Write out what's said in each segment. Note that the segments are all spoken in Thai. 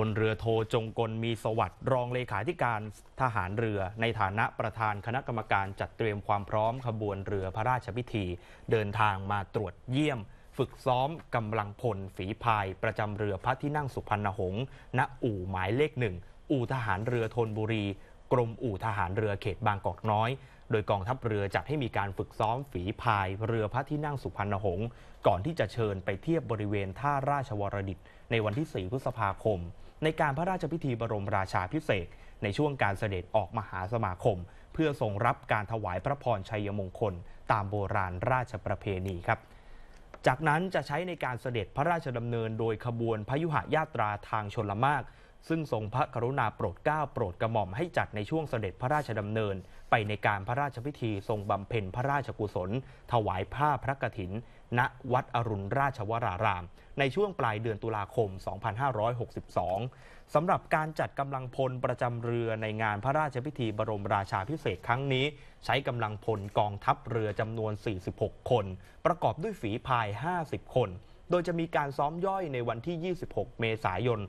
พลเรือโทจงกลมีสวัสดิ์รองเลขาธิการทหารเรือในฐานะประธานคณะกรรมการจัดเตรียมความพร้อมขบวนเรือพระราชพิธี เดินทางมาตรวจเยี่ยม ฝึกซ้อมกำลังพลฝีพายประจำเรือพระที่นั่งสุพรรณหงษ์ณอู่หมายเลขหนึ่งอู่ทหารเรือธนบุรีกรมอู่ทหารเรือเขตบางกอกน้อย โดยกองทัพเรือจัดให้มีการฝึกซ้อมฝีพาย เรือพระที่นั่งสุพรรณหงษ์ก่อนที่จะเชิญไปเทียบบริเวณท่าราชวรดิตในวันที่4พฤษภาคมในการพระราชพิธีบรมราชาพิเศษ ในช่วงการเสด็จออกมหาสมาคม เพื่อทรงรับการถวายพระพรชัยมงคล ตามโบราณราชประเพณีครับ จากนั้นจะใช้ในการเสด็จพระราชดำเนิน โดยขบวนพยุหญาตราทางชนละมากซึ่งทรงพระกรุณาโปรดเกล้าโปรดกระหม่อมให้จัดในช่วงเสด็จพระราชดำเนิน ไปในการพระราชพิธีทรงบำเพ็ญพระราชกุศล ถวายผ้าพระกฐิน ณวัดอรุณราชวราราม ในช่วงปลายเดือนตุลาคม 2562 สำหรับการจัดกำลังพลประจำเรือในงานพระราชพิธีบรมราชาพิเศษครั้งนี้ ใช้กำลังพล กองทัพเรือจำนวน 46 คน ประกอบด้วยฝีพาย 50 คนโดยจะมีการซ้อมย่อยในวันที่ 26 เมษายน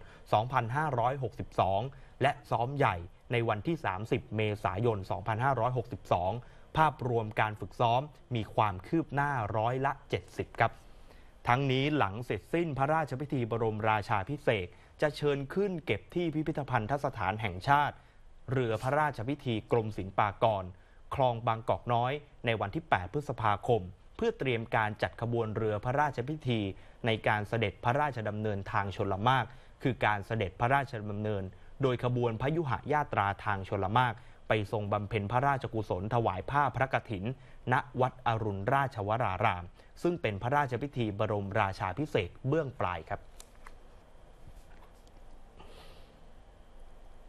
2562 และซ้อมใหญ่ในวันที่ 30 เมษายน 2562 ภาพรวมการฝึกซ้อมมีความคืบหน้าร้อยละ 70 ครับ ทั้งนี้หลังเสร็จสิ้นพระราชพิธีบรมราชาพิเศษจะเชิญขึ้นเก็บที่พิพิธภัณฑสถานแห่งชาติเรือพระราชพิธีกรมศิลปากรคลองบางกอกน้อยในวันที่ 8 พฤษภาคมเพื่อเตรียมการจัดขบวนเรือพระราชพิธีในการเสด็จพระราชดำเนินทางชนละมากคือการเสด็จพระราชดำเนิน โดยขบวนพยุหญาตราทางชนละมากไปทรงบำเพ็ญพระราชกุศลถวายผ้าพระกฐิน ณวัดอรุณราชวราราม ซึ่งเป็นพระราชพิธีบรมราชาพิเศษเบื้องปลายครับ